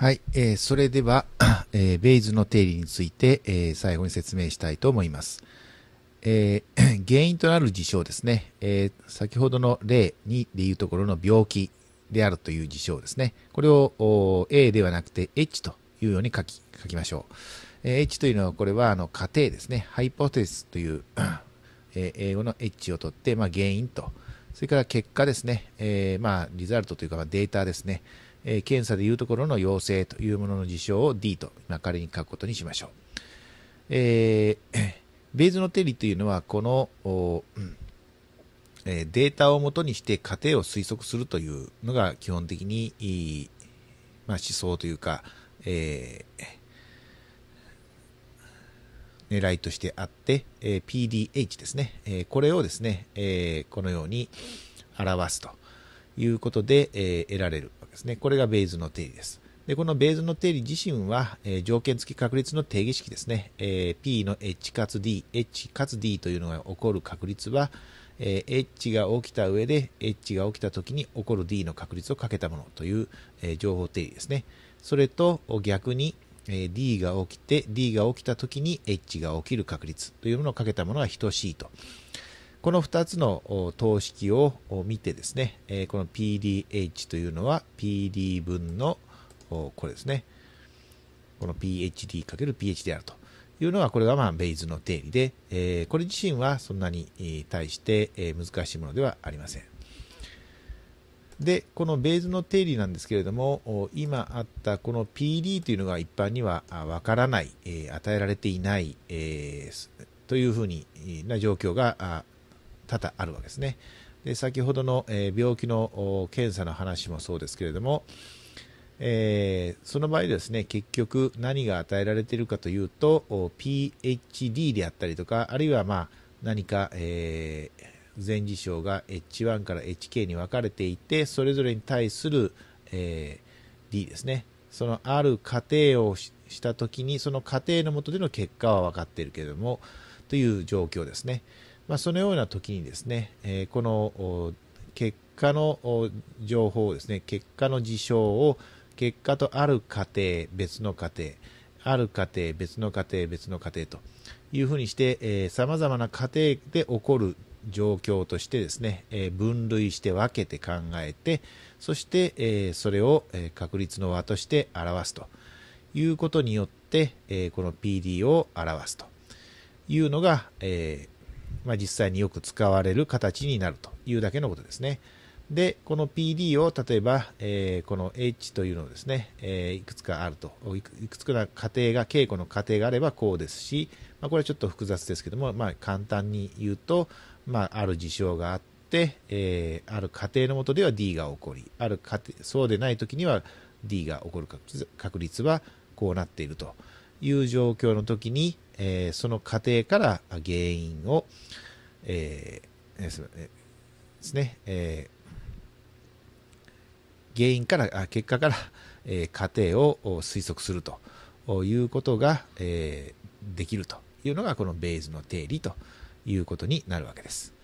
はい、えー、それでは、えー、ベイズの定理について、えー、最後に説明したいと思います。えー、原因となる事象ですね、えー、先ほどの例2でいうところの病気であるという事象ですね。これを A ではなくて H というように書き書きましょう。えー、H というのはこれはあの仮定ですね。ハイポテスという、えー、英語の H を取って、まあ、原因と、それから結果ですね、えー、まあリザルトというか、まあ、データですね。え検査でいうところの陽性というものの事象を D と、まあ、仮に書くことにしましょう。えー、ベーズの定理というのは、この、えデータをもとにして過程を推測するというのが基本的に、まあ、思想というか、えー、狙いとしてあって、え PDH ですね、えこれをですね、えこのように表すということで、え得られるですね。これがベイズの定理です。で、このベイズの定理自身は、えー、条件付き確率の定義式ですね。えー、P の H かつ D、H かつ D というのが起こる確率は、えー、H が起きた上で、H が起きた時に起こる D の確率をかけたものという、えー、情報定理ですね。それと逆に、えー、D が起きて、D が起きた時に H が起きる確率というものをかけたものが等しいと。この2つの等式を見てですね、この PDH というのは PD 分のこれですね。この PHD×PH であるというのが、これがまあベイズの定理で、えこれ自身はそんなに対して難しいものではありません。で、このベイズの定理なんですけれども、今あったこの PD というのが一般にはわからない、与えられていないというふうな状況が多々あるわけですね。で先ほどの、え病気の検査の話もそうですけれども、えー、その場合ですね、結局何が与えられているかというと、PHD であったりとか、あるいはまあ何か、えー、前事象が H1 から HK に分かれていて、それぞれに対する、えー、D ですね、そのある過程をしたときに、その過程のもとでの結果は分かっているけれども、という状況ですね。まあ、そのような時にですね、えこの結果の情報をですね、結果の事象を結果とある過程、別の過程、ある過程、別の過程、別の過程というふうにして、さまざまな過程で起こる状況としてですね、え分類して分けて考えて、そして、えそれを、え確率の和として表すということによって、えこの PD を表すというのが、えまあ、実際によく使われる形になるというだけのことですね。で、この PD を例えば、えー、この H というのをですね、えー、いくつかあると、いくつかの過程が、稽古の過程があればこうですし、まあ、これはちょっと複雑ですけども、まあ、簡単に言うと、まあ、ある事象があって、えー、ある過程のもとでは D が起こり、ある過程、そうでないときには D が起こる確率はこうなっているという状況の時に、えー、その過程から原因を、えー、ですね、えー、原因から、結果から、えー、過程を推測するということが、えー、できるというのが、このベイズの定理ということになるわけです。